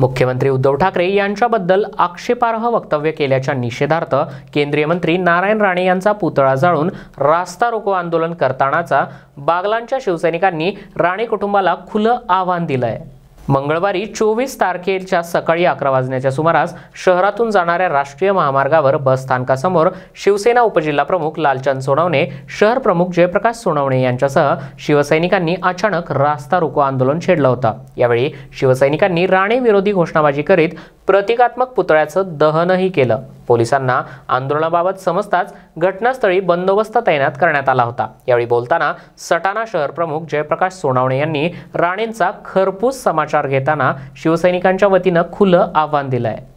मुख्यमंत्री उद्धव ठाकरे यांच्याबद्दल आक्षेपार्ह वक्तव्य केल्याच्या निषेधार्थ केंद्रीय मंत्री नारायण राणे यांचा पुतळा जाळून रास्ता रोको आंदोलन करतानाचा बागलांच्या शिवसैनिकांनी राणे कुटुंबाला खुलं आव्हान दिलंय मंगळवारी चोवीस तारखेच्या सकाळी अकरा वाजण्याच्या सुमारास शहरातून जाणाऱ्या राष्ट्रीय महामार्गावर बस स्थानकासमोर शिवसेना उपजिल्हा प्रमुख लालचंद सोनवणे शहर प्रमुख जयप्रकाश सोनवणे यांच्यासह शिवसैनिकांनी अचानक रास्ता रोको आंदोलन छेडलं होतं यावेळी शिवसैनिकांनी राणे विरोधी घोषणाबाजी करीत प्रतिकात्मक पुतळ्याचं दहनही केलं पोलिसांना आंदोलनाबाबत समजताच घटनास्थळी बंदोबस्त तैनात करण्यात आला होता यावेळी बोलताना सटाणा शहर प्रमुख जयप्रकाश सोनावणे यांनी राणेंचा खरपूस समाचार घेताना शिवसैनिकांच्या वतीनं खुलं आव्हान दिलं आहे